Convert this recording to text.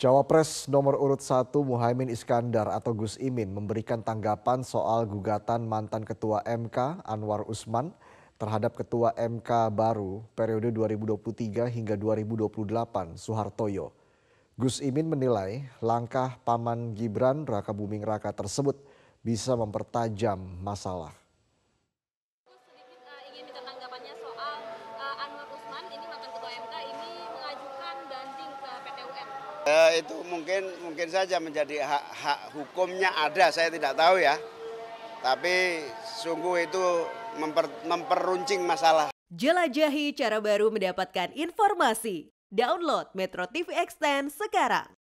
Cawapres nomor urut satu Muhaimin Iskandar atau Gus Imin memberikan tanggapan soal gugatan mantan Ketua MK Anwar Usman terhadap Ketua MK baru periode 2023 hingga 2028 Soehartoyo. Gus Imin menilai langkah Paman Gibran Raka Buming Raka tersebut bisa mempertajam masalah. E, itu mungkin mungkin saja menjadi hak, hak hukumnya ada, saya tidak tahu ya. Tapi sungguh itu memper, memperuncing masalah. Jelajahi cara baru mendapatkan informasi. Download Metro TV Extend sekarang.